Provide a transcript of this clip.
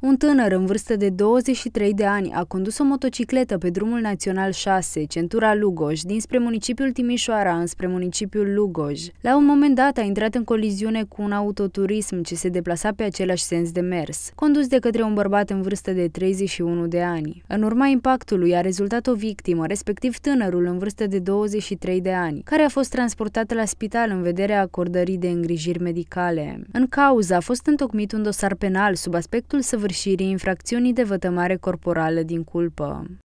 Un tânăr în vârstă de 23 de ani a condus o motocicletă pe drumul național 6, centura Lugoj, dinspre municipiul Timișoara, înspre municipiul Lugoj. La un moment dat a intrat în coliziune cu un autoturism ce se deplasa pe același sens de mers, condus de către un bărbat în vârstă de 31 de ani. În urma impactului a rezultat o victimă, respectiv tânărul în vârstă de 23 de ani, care a fost transportat la spital în vederea acordării de îngrijiri medicale. În cauză a fost întocmit un dosar penal sub aspectul să săvârșirii infracțiunii de vătămare corporală din culpă.